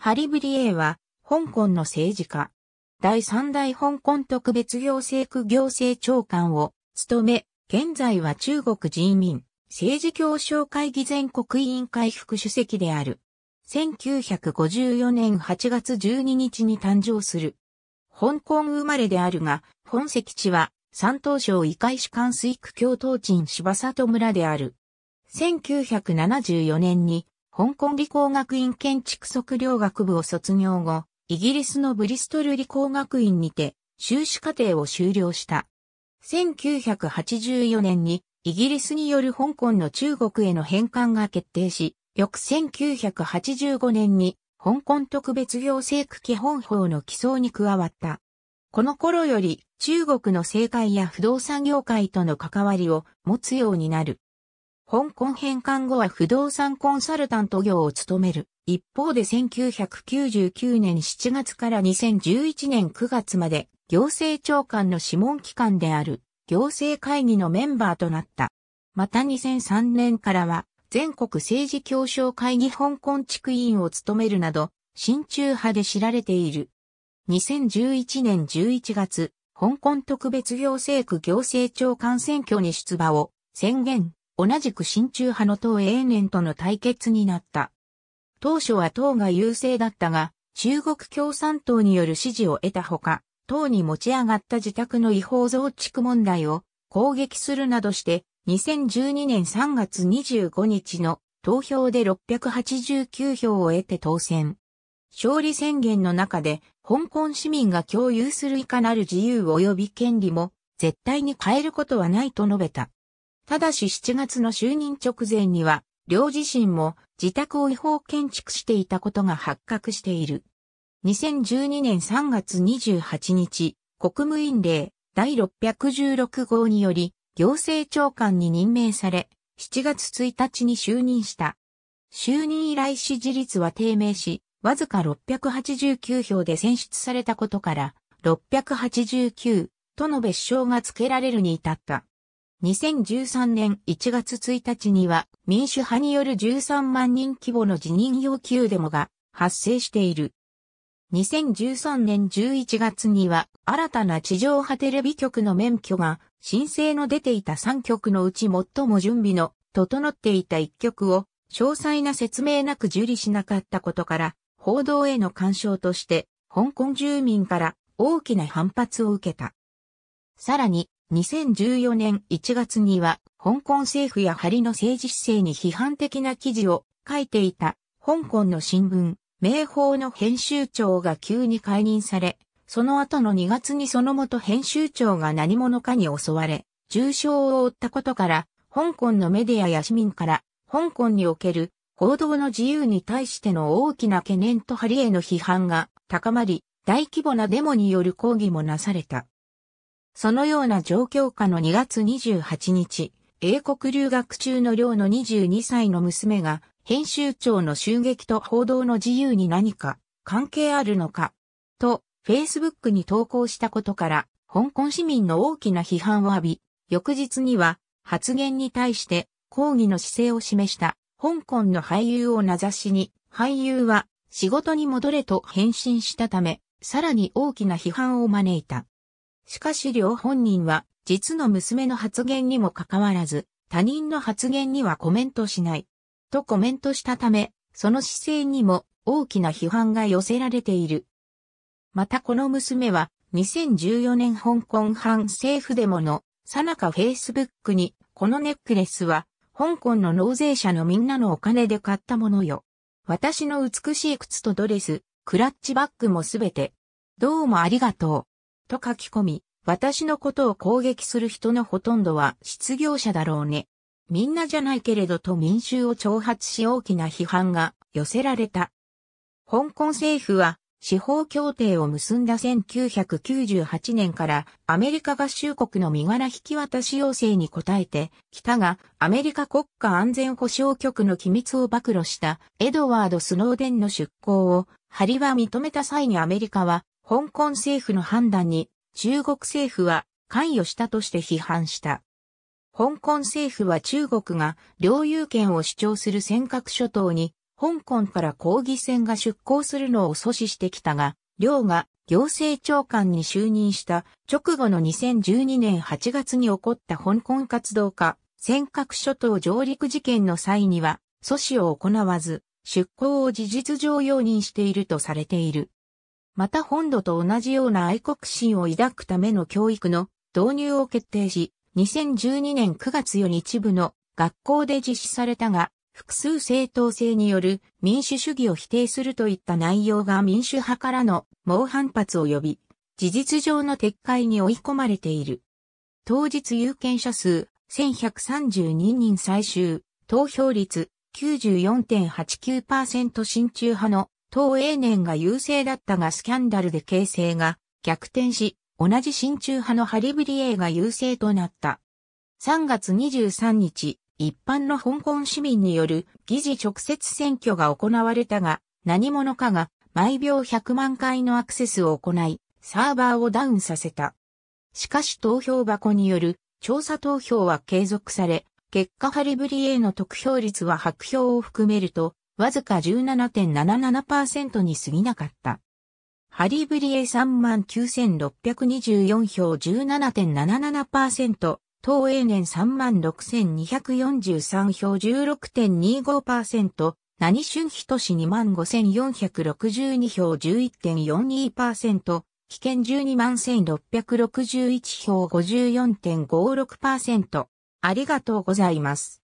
ハリブリエーは、香港の政治家。第三代香港特別行政区行政長官を務め、現在は中国人民政治協商会議全国委員会副主席である。1954年8月12日に誕生する。香港生まれであるが、本籍地は山東省異海市官水区京東鎮柴里村である。1974年に香港理工学院建築測量学部を卒業後、イギリスのブリストル理工学院にて修士課程を修了した。1984年にイギリスによる香港の中国への返還が決定し、翌1985年に香港特別行政区基本法の起草に加わった。この頃より中国の政界や不動産業界との関わりを持つようになる。香港返還後は不動産コンサルタント業を務める。一方で1999年7月から2011年9月まで行政長官の諮問機関である行政会議のメンバーとなった。また2003年からは全国政治協商会議香港地区委員を務めるなど、親中派で知られている。2011年11月、香港特別行政区行政長官選挙に出馬を宣言。同じく親中派の党永年との対決になった。当初は党が優勢だったが、中国共産党による支持を得たほか、党に持ち上がった自宅の違法増築問題を攻撃するなどして、2012年3月25日の投票で689票を得て当選。勝利宣言の中で、香港市民が共有する以下なる自由及び権利も、絶対に変えることはないと述べた。ただし7月の就任直前には、両自身も自宅を違法建築していたことが発覚している。2012年3月28日、国務院令第616号により、行政長官に任命され、7月1日に就任した。就任以来支持率は低迷し、わずか689票で選出されたことから、689との別称が付けられるに至った。2013年1月1日には民主派による13万人規模の辞任要求デモが発生している。2013年11月には新たな地上波テレビ局の免許が申請の出ていた3局のうち最も準備の整っていた1局を詳細な説明なく受理しなかったことから報道への干渉として香港住民から大きな反発を受けた。さらに2014年1月には、香港政府やハリの政治姿勢に批判的な記事を書いていた、香港の新聞、明報の編集長が急に解任され、その後の2月にその元編集長が何者かに襲われ、重傷を負ったことから、香港のメディアや市民から、香港における報道の自由に対しての大きな懸念とハリへの批判が高まり、大規模なデモによる抗議もなされた。そのような状況下の2月28日、英国留学中の寮の22歳の娘が、編集長の襲撃と報道の自由に何か関係あるのか、と、Facebook に投稿したことから、香港市民の大きな批判を浴び、翌日には、発言に対して、抗議の姿勢を示した、香港の俳優を名指しに、俳優は、仕事に戻れと返信したため、さらに大きな批判を招いた。しかし両本人は、実の娘の発言にもかかわらず、他人の発言にはコメントしない。とコメントしたため、その姿勢にも大きな批判が寄せられている。またこの娘は、2014年香港反政府デモの、さなかフェイスブックに、このネックレスは、香港の納税者のみんなのお金で買ったものよ。私の美しい靴とドレス、クラッチバッグもすべて、どうもありがとう。と書き込み、私のことを攻撃する人のほとんどは失業者だろうね。みんなじゃないけれどと民衆を挑発し大きな批判が寄せられた。香港政府は司法協定を結んだ1998年からアメリカ合衆国の身柄引き渡し要請に応えて北がアメリカ国家安全保障局の機密を暴露したエドワード・スノーデンの出向をハリは認めた際にアメリカは香港政府の判断に中国政府は関与したとして批判した。香港政府は中国が領有権を主張する尖閣諸島に香港から抗議船が出港するのを阻止してきたが、両が行政長官に就任した直後の2012年8月に起こった香港活動家尖閣諸島上陸事件の際には阻止を行わず出港を事実上容認しているとされている。また本土と同じような愛国心を抱くための教育の導入を決定し、2012年9月より一部の学校で実施されたが、複数正当性による民主主義を否定するといった内容が民主派からの猛反発を呼び、事実上の撤回に追い込まれている。当日有権者数1132人最終、投票率94.89%親中派の東英年が優勢だったがスキャンダルで形勢が逆転し、同じ親中派のハリブリエが優勢となった。3月23日、一般の香港市民による議事直接選挙が行われたが、何者かが毎秒100万回のアクセスを行い、サーバーをダウンさせた。しかし投票箱による調査投票は継続され、結果ハリブリエの得票率は白票を含めるとわずか17.77%に過ぎなかった。ハリブリエ39,624票17.77%、東永年36,243票16.25%、何春日都市25,462票11.42%、危険121,661票54.56%。ありがとうございます。